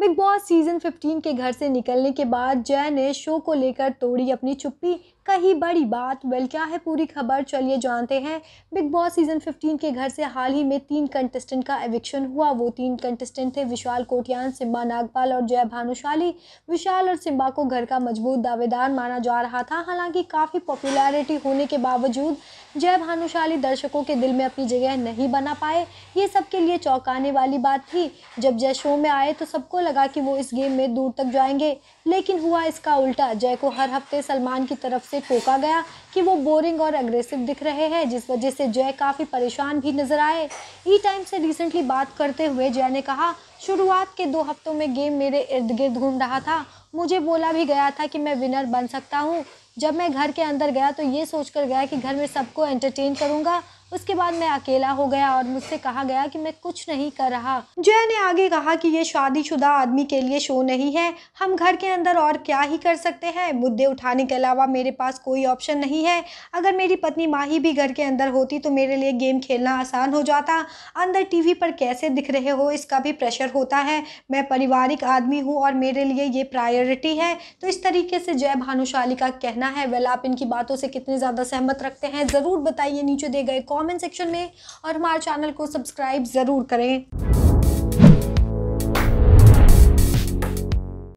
big boss season 15 के घर से निकलने के बाद जय ने शो को लेकर तोड़ी अपनी चुप्पी कही बड़ी बात वेल क्या है पूरी खबर चलिए जानते हैं बिग बॉस सीजन 15 के घर से हाल ही में तीन कंटेस्टेंट का एविक्शन हुआ वो तीन कंटेस्टेंट थे विशाल कोटियान सिम्बा नागपाल और जय भानुशाली विशाल और सिम्बा को घर का मजबूत दावेदार माना जा रहा था हालांकि काफ़ी पॉपुलैरिटी होने के बावजूद जय भानुशाली दर्शकों के दिल में अपनी जगह नहीं बना पाए ये सबके लिए चौंकाने वाली बात थी जब जय शो में आए तो सबको लगा कि वो इस गेम में दूर तक जाएंगे लेकिन हुआ इसका उल्टा जय को हर हफ्ते सलमान की तरफ से से फोका गया कि वो बोरिंग और अग्रेसिव दिख रहे हैं जिस वजह से जय काफ़ी परेशान भी नजर आए ई टाइम से रिसेंटली बात करते हुए जय ने कहा शुरुआत के दो हफ्तों में गेम मेरे इर्द गिर्द घूम रहा था मुझे बोला भी गया था कि मैं विनर बन सकता हूँ जब मैं घर के अंदर गया तो ये सोच कर गया कि घर में सबको एंटरटेन करूंगा उसके बाद मैं अकेला हो गया और मुझसे कहा गया कि मैं कुछ नहीं कर रहा जया ने आगे कहा कि ये शादीशुदा आदमी के लिए शो नहीं है हम घर के अंदर और क्या ही कर सकते हैं मुद्दे उठाने के अलावा मेरे पास कोई ऑप्शन नहीं है अगर मेरी पत्नी माही भी घर के अंदर होती तो मेरे लिए गेम खेलना आसान हो जाता अंदर टीवी पर कैसे दिख रहे हो इसका भी प्रेशर होता है मैं पारिवारिक आदमी हूँ और मेरे लिए ये प्रायोरिटी है तो इस तरीके से जय भानुशाली का कहना कहना है वेल आप इनकी बातों से कितने ज़्यादा सहमत रखते हैं ज़रूर बताइए नीचे दिए गए कॉमेंट सेक्शन में और हमारे चैनल को सब्सक्राइब ज़रूर करें